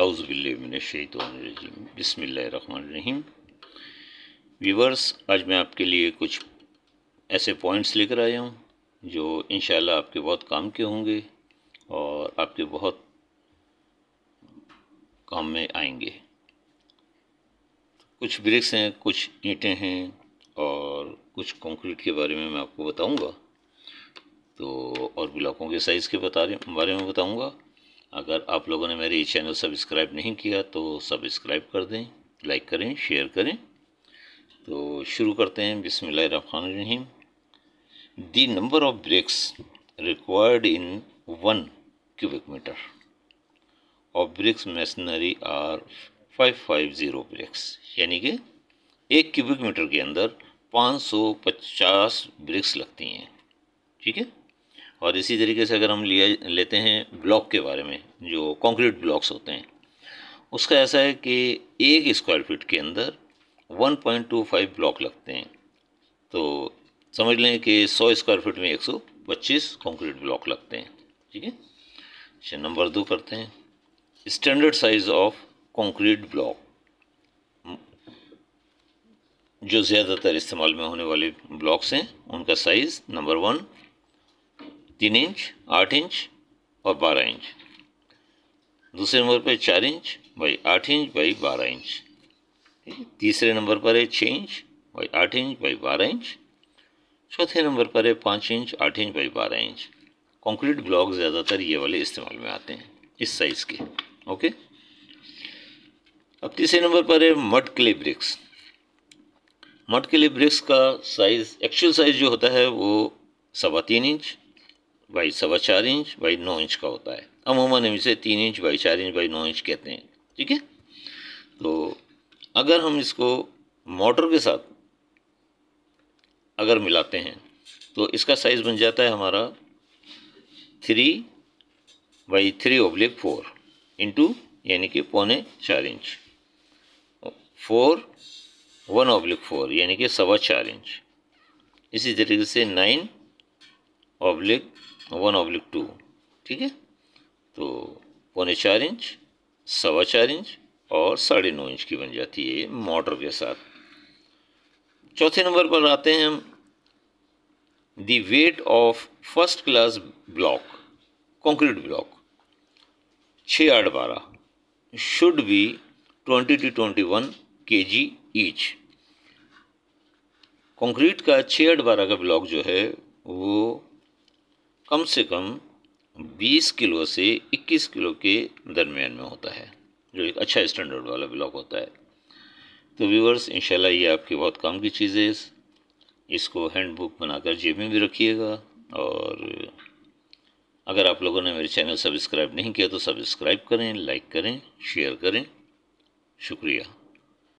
अज़बिल्लिमिनशैतरजीम बसमीम वीवर्स आज मैं आपके लिए कुछ ऐसे पॉइंट्स लेकर आया हूँ जो इन आपके बहुत काम के होंगे और आपके बहुत काम में आएंगे कुछ ब्रिक्स हैं कुछ ईंटें हैं और कुछ कंक्रीट के बारे में मैं आपको बताऊंगा तो और ब्लॉकों के साइज़ के बता बारे में बताऊंगा अगर आप लोगों ने मेरे चैनल सब्सक्राइब नहीं किया तो सब्सक्राइब कर दें लाइक करें शेयर करें तो शुरू करते हैं बिसमीम the number of bricks required in one cubic metre of bricks masonry are five five zero bricks यानी कि एक क्यूबिक मीटर के अंदर पाँच सौ पचास ब्रिक्स लगती हैं ठीक है और इसी तरीके से अगर हम लिया लेते हैं ब्लॉक के बारे में जो कंक्रीट ब्लॉक्स होते हैं उसका ऐसा है कि एक स्क्वायर फीट के अंदर 1.25 ब्लॉक लगते हैं तो समझ लें कि 100 स्क्वायर फीट में 125 कंक्रीट ब्लॉक लगते हैं ठीक है अच्छा नंबर दो करते हैं standard size of concrete block जो ज़्यादातर इस्तेमाल में होने वाले ब्लॉक्स हैं उनका साइज़ नंबर वन तीन इंच आठ इंच और बारह इंच दूसरे नंबर पर चार इंच बाई आठ इंच बाई बारह इंच तीसरे नंबर पर है छः इंच बाई आठ इंच बाई बारह इंच चौथे नंबर पर है पाँच इंच आठ इंच बाई बारह इंच कंक्रीट ब्लॉक ज़्यादातर ये वाले इस्तेमाल में आते हैं इस साइज़ के ओके अब तीसरे नंबर पर है मट के लिए ब्रिक्स मट के लिए ब्रिक्स का साइज़ एक्चुअल साइज़ जो होता है वो सवा तीन इंच बाई सवा चार इंच बाई नौ इंच का होता है अमूमन हम इसे तीन इंच बाई चार इंच बाई नौ इंच कहते हैं ठीक है तो अगर हम इसको मोटर के साथ अगर मिलाते हैं तो इसका साइज़ बन जाता है हमारा three by three oblique four into यानी कि पौने चार inch four one oblique four यानी कि सवा चार इंच इसी तरीके से nine oblique one oblique two ठीक है तो पौने चार इंच सवा चार इंच और साढ़े नौ इंच की बन जाती है मोटर के साथ चौथे नंबर पर आते हैं हम the weight of first class block concrete block छः आठ बारह should be twenty two twenty one K G each concrete का छः आठ बारह का ब्लॉक जो है वो कम से कम 20 किलो से 21 किलो के दरमियान में होता है जो एक अच्छा स्टैंडर्ड वाला ब्लॉक होता है तो व्यूवर्स इंशाल्लाह ये आपके बहुत काम की चीज़ है इसको हैंड बुक बनाकर जेब में भी रखिएगा और अगर आप लोगों ने मेरे चैनल सब्सक्राइब नहीं किया तो सब्सक्राइब करें लाइक करें शेयर करें शुक्रिया